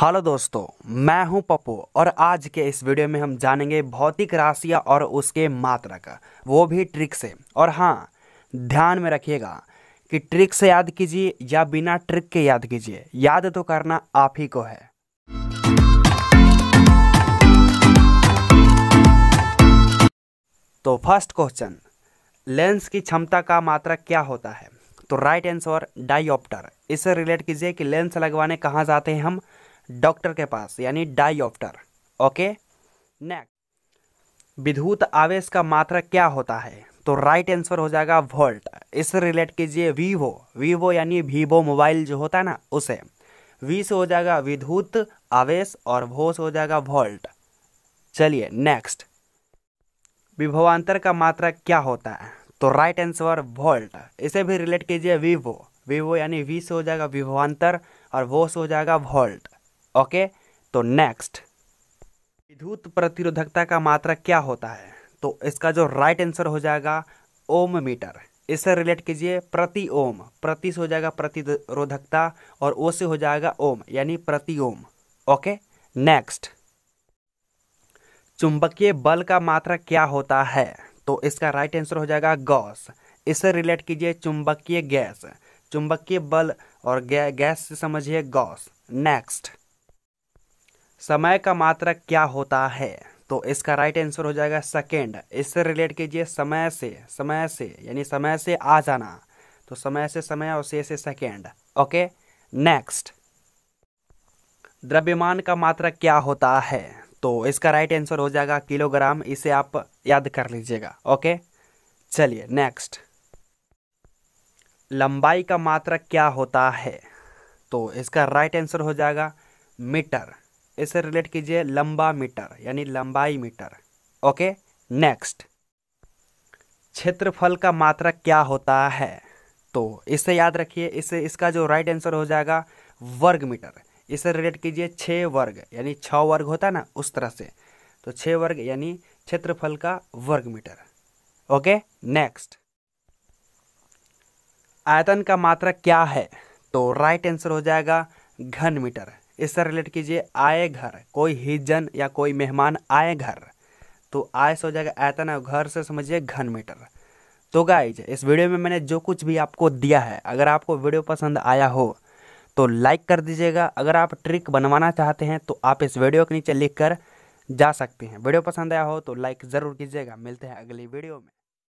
hello दोस्तों मैं हूं पप्पू और आज के इस वीडियो में हम जानेंगे भौतिक राशियां और उसके मात्रा का वो भी ट्रिक से और हाँ ध्यान में रखिएगा कि ट्रिक से याद कीजिए या बिना ट्रिक के याद कीजिए याद तो करना आप ही को है तो फर्स्ट क्वेश्चन लेंस की क्षमता का मात्रा क्या होता है तो राइट आंसर डाइऑप्टर इससे रिलेट कीजिए कि लेंस लगवाने कहाँ जाते हैं हम डॉक्टर के पास यानी डाइऑप्टर ओके नेक्स्ट विद्युत आवेश का मात्रक क्या होता है तो राइट आंसर हो जाएगा वोल्ट इससे रिलेट कीजिए वीवो वीवो यानी वीवो मोबाइल जो होता है ना उसे वी से हो जाएगा विद्युत आवेश और वो से हो जाएगा वोल्ट चलिए नेक्स्ट विभवांतर का मात्रक क्या होता है तो राइट आंसर वोल्ट इसे भी रिलेट कीजिए वीवो वीवो यानी वी से हो जाएगा विभवांतर और वो से हो जाएगा वोल्ट ओके तो नेक्स्ट विद्युत प्रतिरोधकता का मात्रा क्या होता है तो इसका जो राइट आंसर हो जाएगा ओम मीटर इससे रिलेट कीजिए प्रति ओम प्रति से हो जाएगा प्रतिरोधकता और ओ से हो जाएगा ओम यानी प्रति ओम ओके नेक्स्ट चुंबकीय बल का मात्रा क्या होता है तो इसका राइट आंसर हो जाएगा गॉस इससे रिलेट कीजिए चुंबकीय गैस चुंबकीय बल और गै, गैस से समझिए गॉस नेक्स्ट समय का मात्रक क्या होता है तो इसका राइट आंसर हो जाएगा सेकेंड इससे रिलेट कीजिए समय से समय से यानी समय से आ जाना तो समय से समय और से से सेकेंड ओके नेक्स्ट द्रव्यमान का मात्रक क्या होता है तो इसका राइट आंसर हो जाएगा किलोग्राम इसे आप याद कर लीजिएगा ओके चलिए नेक्स्ट लंबाई का मात्रक क्या होता है तो इसका राइट आंसर हो जाएगा मीटर इसे रिलेट कीजिए लंबा मीटर यानी लंबाई मीटर ओके नेक्स्ट क्षेत्रफल का मात्रक क्या होता है तो इसे याद रखिए इसे इसका जो राइट आंसर हो जाएगा वर्ग मीटर इसे रिलेट कीजिए छः वर्ग यानी छ वर्ग होता है ना उस तरह से तो छः वर्ग यानी क्षेत्रफल का वर्ग मीटर ओके नेक्स्ट आयतन का मात्रक क्या है तो राइट आंसर हो जाएगा घन मीटर इससे रिलेट कीजिए आए घर कोई हिजन या कोई मेहमान आए घर तो आय से हो जाएगा आयतन और घर से समझिए घन मीटर तो गाइज इस वीडियो में मैंने जो कुछ भी आपको दिया है अगर आपको वीडियो पसंद आया हो तो लाइक कर दीजिएगा अगर आप ट्रिक बनवाना चाहते हैं तो आप इस वीडियो के नीचे लिख कर जा सकते हैं वीडियो पसंद आया हो तो लाइक ज़रूर कीजिएगा मिलते हैं अगली वीडियो में